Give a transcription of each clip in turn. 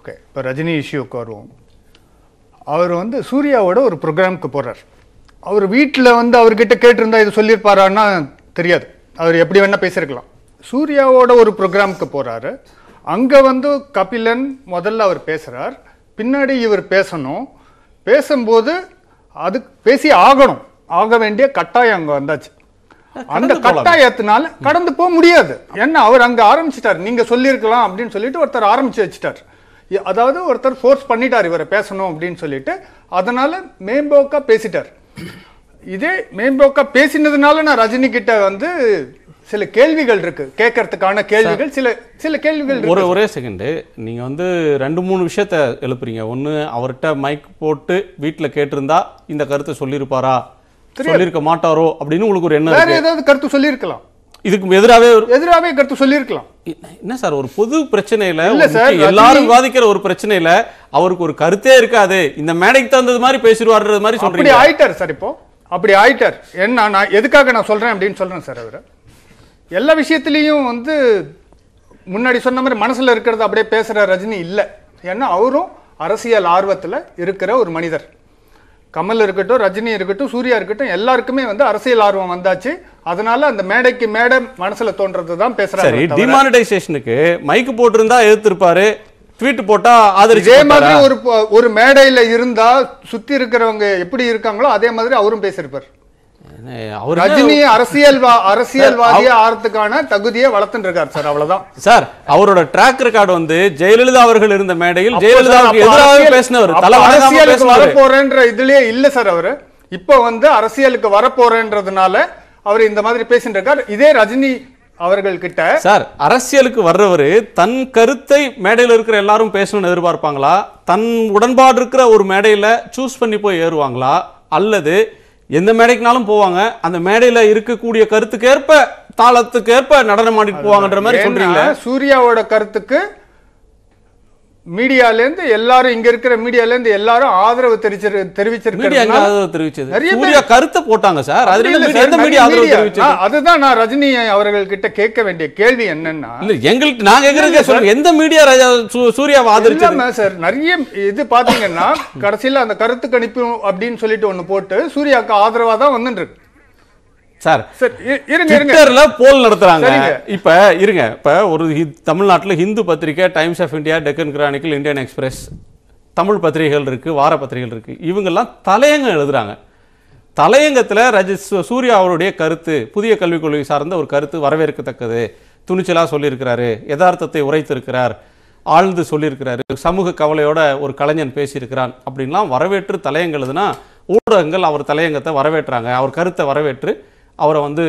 okay இப்போ ரஜினி இஷ்யூக்கு வருவோம் அவர் வந்து சூர்யாவோட ஒரு ப்ரோக்ராமுக்கு போகிறார் அவர் வீட்டில் வந்து அவர்கிட்ட கேட்டிருந்தா இது சொல்லியிருப்பாரான்னா தெரியாது அவர் எப்படி வேணால் பேசியிருக்கலாம் சூர்யாவோட ஒரு ப்ரோக்ராமுக்கு போகிறாரு அங்கே வந்து கபிலன் முதல்ல அவர் பேசுகிறார் பின்னாடி இவர் பேசணும் பேசும்போது அது பேசி ஆகணும் ஆக வேண்டிய கட்டாயம் அங்கே வந்தாச்சு அந்த கட்டாயத்தினால கடந்து போக முடியாது ஏன்னா அவர் அங்கே ஆரம்பிச்சிட்டார் நீங்கள் சொல்லியிருக்கலாம் அப்படின்னு சொல்லிட்டு ஒருத்தர் ஆரம்பிச்சு வச்சுட்டார் அதாவது ஒருத்தர் ஃபோர்ஸ் பண்ணிட்டார் இவரை பேசணும் அப்படின்னு சொல்லிட்டு அதனால் மேம்போக்காக பேசிட்டார் இதே மேம்போக்காக பேசினதுனால நான் ரஜினி கிட்ட வந்து சில கேள்விகள் இருக்கு கேட்கறதுக்கான கேள்விகள் சில சில கேள்விகள் ஒரு ஒரே செகண்டு நீங்கள் வந்து ரெண்டு மூணு விஷயத்த எழுப்புறீங்க ஒன்று அவர்கிட்ட மைக் போட்டு வீட்டில் கேட்டிருந்தா இந்த கருத்தை சொல்லியிருப்பாரா சொல்லியிருக்க மாட்டாரோ அப்படின்னு உங்களுக்கு ஒரு எண்ணம் ஏதாவது கருத்து சொல்லியிருக்கலாம் இதுக்கு எதிராகவே எதிராகவே கருத்து சொல்லியிருக்கலாம் என்ன சார் ஒரு பொது பிரச்சனையில எல்லாரும் விவாதிக்கிற ஒரு பிரச்சனையில அவருக்கு ஒரு கருத்தே இருக்காது இந்த மேடைக்கு தகுந்தது மாதிரி பேசிடுவாருன்றது மாதிரி சொல்றீங்க ஆயிட்டார் சார் இப்போ அப்படி ஆயிட்டார் என்ன நான் எதுக்காக நான் சொல்றேன் அப்படின்னு சொல்றேன் சார் அவர் எல்லா விஷயத்திலையும் வந்து முன்னாடி சொன்ன மாதிரி மனசுல இருக்கிறது அப்படியே பேசுற ரஜினி இல்லை ஏன்னா அவரும் அரசியல் ஆர்வத்தில் இருக்கிற ஒரு மனிதர் கமல் இருக்கட்டும் ரஜினி இருக்கட்டும் சூர்யா இருக்கட்டும் எல்லாருக்குமே வந்து அரசியல் ஆர்வம் வந்தாச்சு அதனால அந்த மேடைக்கு மேடை மனசுல தோன்றது தான் பேசுறாரு டிமானிடைசேஷனுக்கு மைக் போட்டிருந்தா எதிர்த்திருப்பாரு ட்வீட் போட்டா ஆதரிச்சு இதே மாதிரி ஒரு ஒரு மேடையில இருந்தா சுத்தி இருக்கிறவங்க எப்படி இருக்காங்களோ அதே மாதிரி அவரும் பேசியிருப்பார் அவர் ரஜினி அரசியல் அரசியல்வாதிய ஆறதுக்கான தகுதியை வளர்த்துட்டு இருக்காரு சார் அவ்வளவுதான் சார் அவரோட ட்ராக் ரெக்கார்டு வந்து ஜெயலலிதா அவர்கள் இருந்த மேடையில் ஜெயலலிதாவுக்கு எதிராக பேசினவர் அரசியலுக்கு வரப்போறேன்ற இதுலயே இல்ல சார் அவரு இப்ப வந்து அரசியலுக்கு வரப்போறேன்றதுனால அவர் இந்த மாதிரி பேசிட்டு இருக்கார் இதே ரஜினி அவர்கள் கிட்ட சார் அரசியலுக்கு வர்றவர் தன் கருத்தை மேடையில் இருக்கிற எல்லாரும் பேசணும்னு எதிர்பார்ப்பாங்களா தன் உடன்பாடு இருக்கிற ஒரு மேடையில் சூஸ் பண்ணி போய் ஏறுவாங்களா அல்லது எந்த மேடைக்குனாலும் போவாங்க அந்த மேடையில் இருக்கக்கூடிய கருத்துக்கு ஏற்ப தாளத்துக்கு ஏற்ப நடனம் ஆடிட்டு போவாங்கன்ற மாதிரி சொல்றீங்க சூர்யாவோட கருத்துக்கு மீடியாலேருந்து எல்லாரும் இங்க இருக்கிற மீடியாலேருந்து எல்லாரும் ஆதரவு தெரிவிச்சிரு மீடியா ஆதரவு தெரிவிச்சது நிறைய மீடியா கருத்தை போட்டாங்க சார் அதுல எந்த மீடியா ஆதரவு அதுதான் நான் ரஜினி அவர்கள் கிட்ட கேட்க வேண்டிய கேள்வி என்னன்னா இல்ல எங்களுக்கு நாங்க எங்களுக்கு சொல்லுங்க எந்த மீடியா ராஜா சூர்யாவை ஆதரிச்சாங்க சார் நிறைய இது பாத்தீங்கன்னா கடைசியில் அந்த கருத்து கணிப்பு அப்படின்னு சொல்லிட்டு ஒன்னு போட்டு சூர்யாவுக்கு ஆதரவா தான் வந்துட்டு சார் இருங்க இருங்க போல் நடத்துறாங்க இப்ப இருங்க இப்ப ஒரு தமிழ்நாட்டில் ஹிந்து பத்திரிக்கை Times of India Deccan Chronicle Indian Express Tamil பத்திரிகைகள் இருக்கு வார பத்திரிகைகள் இருக்கு இவங்கெல்லாம் தலையங்கம் எழுதுறாங்க தலையங்கத்தில் ரஜ சூர்யா அவருடைய கருத்து புதிய கல்விக் கொள்கை சார்ந்த ஒரு கருத்து வரவேற்கத்தக்கது துணிச்சலாக சொல்லியிருக்கிறாரு யதார்த்தத்தை உரைத்திருக்கிறார் ஆழ்ந்து சொல்லியிருக்கிறாரு சமூக கவலையோட ஒரு கலைஞன் பேசியிருக்கிறான் அப்படின்லாம் வரவேற்று தலையங்கள் எழுதுனா ஊடகங்கள் அவர் தலையங்கத்தை வரவேற்றாங்க அவர் கருத்தை வரவேற்று அவரை வந்து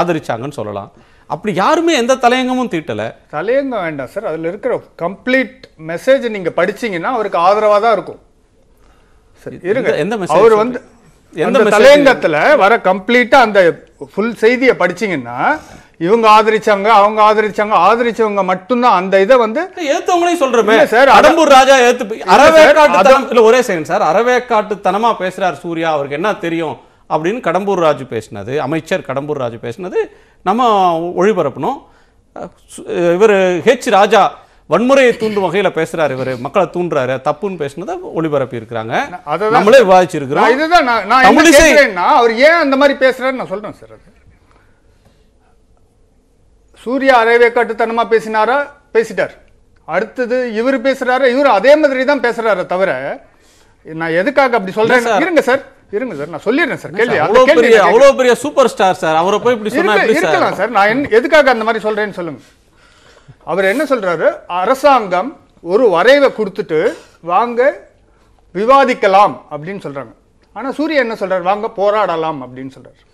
ஆதரிச்சாங்கன்னு சொல்லலாம் அப்படி யாருமே எந்த தலையங்கமும் தீட்டலை தலையங்கம் வேண்டாம் சார் அதில் இருக்கிற கம்ப்ளீட் மெசேஜ் நீங்கள் படிச்சீங்கன்னா அவருக்கு ஆதரவாக தான் இருக்கும் சரி இருங்க எந்த மெசேஜ் அவர் வந்து எந்த தலையங்கத்தில் வர கம்ப்ளீட்டாக அந்த ஃபுல் செய்தியை படிச்சிங்கன்னா இவங்க ஆதரிச்சாங்க அவங்க ஆதரிச்சாங்க ஆதரிச்சவங்க மட்டும்தான் அந்த இதை வந்து ஏத்தவங்களையும் சொல்றமே சார் அடம்பூர் ராஜா ஏத்து அரவேக்காட்டுத்தனம் இல்ல ஒரே செகண்ட் சார் அரவேக்காட்டுத்தனமா பேசுறாரு சூர்யா அவருக்கு என்ன தெரியும் அப்படின்னு கடம்பூர் ராஜு பேசினது அமைச்சர் கடம்பூர் ராஜு பேசினது நம்ம ஒளிபரப்பணும் இவர் ஹெச் ராஜா வன்முறையை தூண்டும் வகையில் பேசுறாரு இவர் மக்களை தூண்டுறாரு தப்புன்னு பேசினதை ஒளிபரப்பி இருக்கிறாங்க நம்மளே விவாதிச்சிருக்கிறோம் இதுதான் நான் அவர் ஏன் அந்த மாதிரி பேசுறாரு நான் சொல்றேன் சார் அது சூர்யா காட்டுத்தனமா பேசினாரா பேசிட்டார் அடுத்தது இவர் பேசுறாரு இவர் அதே மாதிரி தான் பேசுறாரு தவிர நான் எதுக்காக அப்படி சொல்றேன் இருங்க சார் இருங்க சார் நான் சொல்லிடுறேன் சார் கேள்வி அவ்வளோ பெரிய அவ்வளோ பெரிய சூப்பர் ஸ்டார் சார் அவரை போய் இப்படி சொன்னா இருக்கலாம் சார் நான் என்ன எதுக்காக அந்த மாதிரி சொல்றேன்னு சொல்லுங்க அவர் என்ன சொல்றாரு அரசாங்கம் ஒரு வரைவை கொடுத்துட்டு வாங்க விவாதிக்கலாம் அப்படின்னு சொல்றாங்க ஆனால் சூரிய என்ன சொல்றாரு வாங்க போராடலாம் அப்படின்னு சொல்றாரு